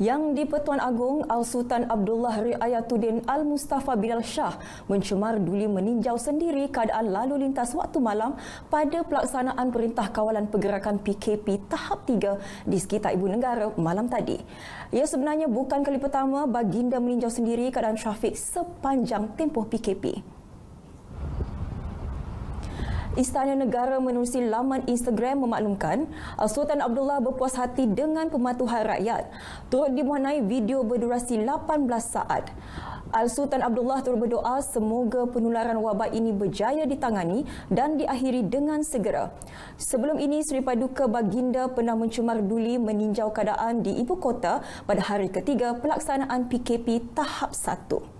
Yang di-Pertuan Agong Al-Sultan Abdullah Riayatuddin Al-Mustafa bin shah mencemar duli meninjau sendiri keadaan lalu lintas waktu malam pada pelaksanaan Perintah Kawalan Pergerakan PKP tahap 3 di sekitar Ibu Negara malam tadi. Ia sebenarnya bukan kali pertama baginda meninjau sendiri keadaan trafik sepanjang tempoh PKP. Istana Negara menerusi laman Instagram memaklumkan uh, Sultan Abdullah berpuas hati dengan pematuhan rakyat. Turut dimuanai video berdurasi 18 saat. Al-Sultan Abdullah turut berdoa semoga penularan wabak ini berjaya ditangani dan diakhiri dengan segera. Sebelum ini, Seri Paduka Baginda pernah mencemar duli meninjau keadaan di ibu kota pada hari ketiga pelaksanaan PKP tahap 1.